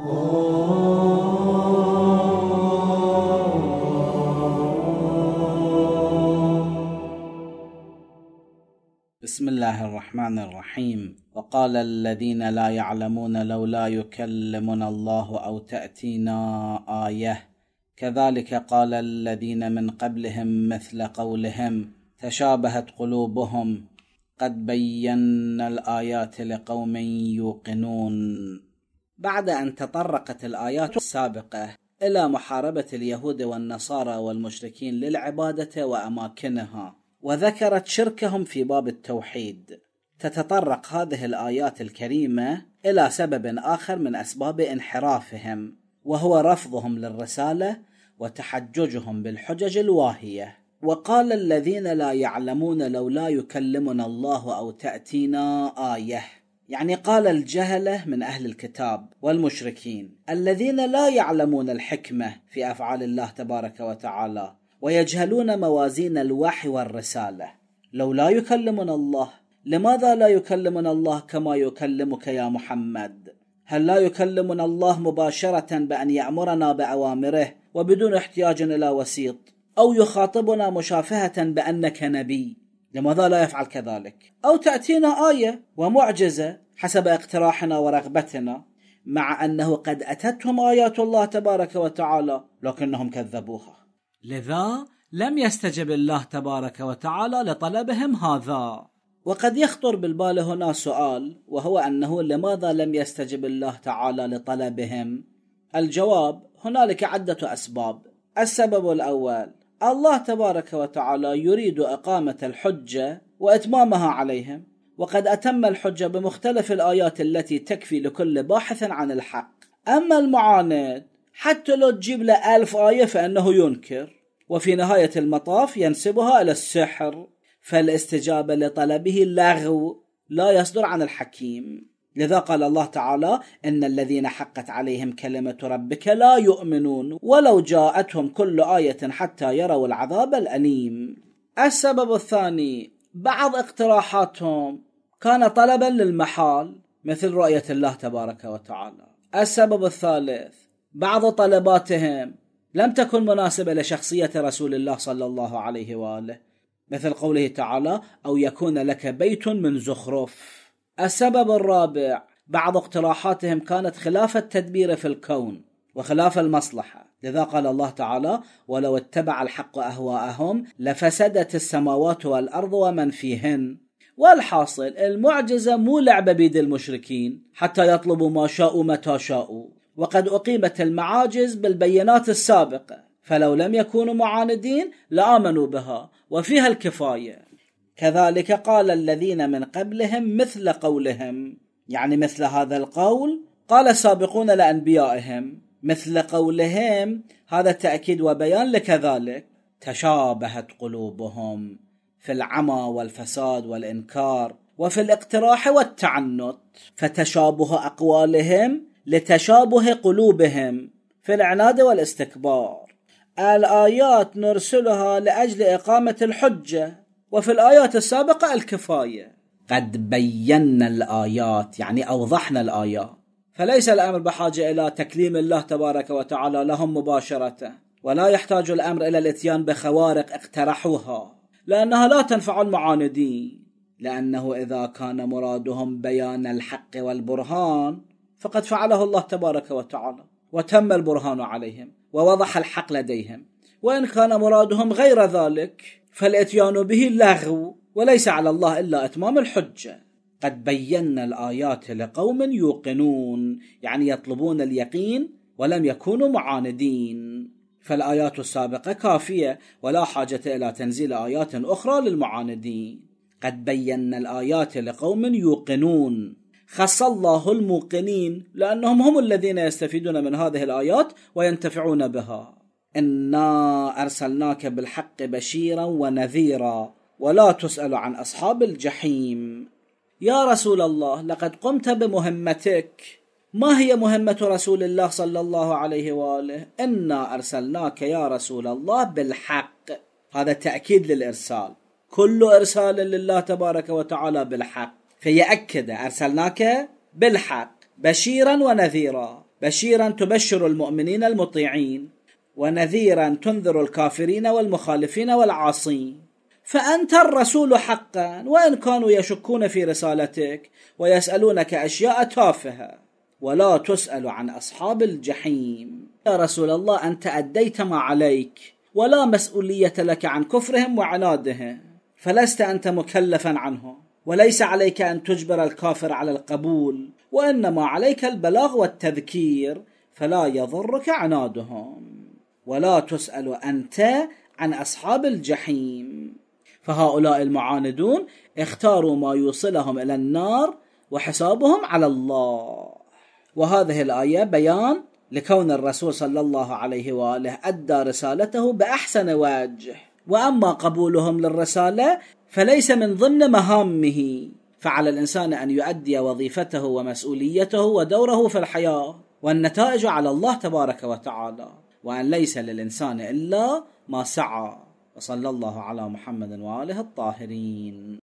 بسم الله الرحمن الرحيم وقال الذين لا يعلمون لولا يكلمنا الله او تاتينا ايه كذلك قال الذين من قبلهم مثل قولهم تشابهت قلوبهم قد بينا الايات لقوم يوقنون بعد أن تطرقت الآيات السابقة إلى محاربة اليهود والنصارى والمشركين للعبادة وأماكنها وذكرت شركهم في باب التوحيد تتطرق هذه الآيات الكريمة إلى سبب آخر من أسباب انحرافهم وهو رفضهم للرسالة وتحججهم بالحجج الواهية وقال الذين لا يعلمون لولا يكلمنا الله أو تأتينا آية يعني قال الجهله من اهل الكتاب والمشركين الذين لا يعلمون الحكمه في افعال الله تبارك وتعالى ويجهلون موازين الوحي والرساله لو لا يكلمنا الله لماذا لا يكلمنا الله كما يكلمك يا محمد هل لا يكلمنا الله مباشره بان يامرنا باوامره وبدون احتياج الى وسيط او يخاطبنا مشافهه بانك نبي لماذا لا يفعل كذلك أو تأتينا آية ومعجزة حسب اقتراحنا ورغبتنا مع أنه قد أتتهم آيات الله تبارك وتعالى لكنهم كذبوها لذا لم يستجب الله تبارك وتعالى لطلبهم هذا وقد يخطر بالبال هنا سؤال وهو أنه لماذا لم يستجب الله تعالى لطلبهم؟ الجواب هنالك عدة أسباب السبب الأول الله تبارك وتعالى يريد اقامه الحجه واتمامها عليهم وقد اتم الحجه بمختلف الايات التي تكفي لكل باحث عن الحق اما المعاند حتى لو تجيب له ألف آية فإنه ينكر وفي نهاية المطاف ينسبها إلى السحر فالاستجابة لطلبه لغو لا يصدر عن الحكيم لذا قال الله تعالى ان الذين حقت عليهم كلمه ربك لا يؤمنون ولو جاءتهم كل ايه حتى يروا العذاب الاليم السبب الثاني بعض اقتراحاتهم كان طلبا للمحال مثل رؤيه الله تبارك وتعالى السبب الثالث بعض طلباتهم لم تكن مناسبه لشخصيه رسول الله صلى الله عليه واله مثل قوله تعالى او يكون لك بيت من زخرف السبب الرابع بعض اقتراحاتهم كانت خلاف التدبير في الكون وخلاف المصلحه لذا قال الله تعالى ولو اتبع الحق اهواءهم لفسدت السماوات والارض ومن فيهن والحاصل المعجزه مو لعبه بيد المشركين حتى يطلبوا ما شاءوا متى شاءوا وقد اقيمت المعاجز بالبينات السابقه فلو لم يكونوا معاندين لامنوا بها وفيها الكفايه كذلك قال الذين من قبلهم مثل قولهم يعني مثل هذا القول قال السابقون لانبيائهم مثل قولهم هذا تاكيد وبيان لكذلك تشابهت قلوبهم في العمى والفساد والانكار وفي الاقتراح والتعنت فتشابه اقوالهم لتشابه قلوبهم في العناد والاستكبار الايات نرسلها لاجل اقامه الحجه وفي الآيات السابقة الكفاية قد بينا الآيات يعني أوضحنا الآيات فليس الأمر بحاجة إلى تكليم الله تبارك وتعالى لهم مباشرة ولا يحتاج الأمر إلى الإتيان بخوارق اقترحوها لأنها لا تنفع المعاندين لأنه إذا كان مرادهم بيان الحق والبرهان فقد فعله الله تبارك وتعالى وتم البرهان عليهم ووضح الحق لديهم وإن كان مرادهم غير ذلك فالاتيان به لغو وليس على الله الا اتمام الحجه قد بينا الايات لقوم يوقنون يعني يطلبون اليقين ولم يكونوا معاندين فالايات السابقه كافيه ولا حاجه الى تنزيل ايات اخرى للمعاندين قد بينا الايات لقوم يوقنون خص الله الموقنين لانهم هم الذين يستفيدون من هذه الايات وينتفعون بها إنا أرسلناك بالحق بشيرا ونذيرا ولا تسأل عن أصحاب الجحيم يا رسول الله لقد قمت بمهمتك ما هي مهمة رسول الله صلى الله عليه وآله إنا أرسلناك يا رسول الله بالحق هذا تأكيد للإرسال كل إرسال لله تبارك وتعالى بالحق فيأكد أرسلناك بالحق بشيرا ونذيرا بشيرا تبشر المؤمنين المطيعين ونذيرا تنذر الكافرين والمخالفين والعاصين فانت الرسول حقا وان كانوا يشكون في رسالتك ويسالونك اشياء تافهه ولا تسال عن اصحاب الجحيم يا رسول الله انت اديت ما عليك ولا مسؤوليه لك عن كفرهم وعنادهم فلست انت مكلفا عنهم وليس عليك ان تجبر الكافر على القبول وانما عليك البلاغ والتذكير فلا يضرك عنادهم ولا تسأل أنت عن أصحاب الجحيم فهؤلاء المعاندون اختاروا ما يوصلهم إلى النار وحسابهم على الله وهذه الآية بيان لكون الرسول صلى الله عليه واله ادى رسالته باحسن وجه واما قبولهم للرساله فليس من ضمن مهامه فعلى الانسان ان يؤدي وظيفته ومسؤوليته ودوره في الحياه والنتائج على الله تبارك وتعالى وأن ليس للإنسان إلا ما سعى وصلى الله على محمد وآله الطاهرين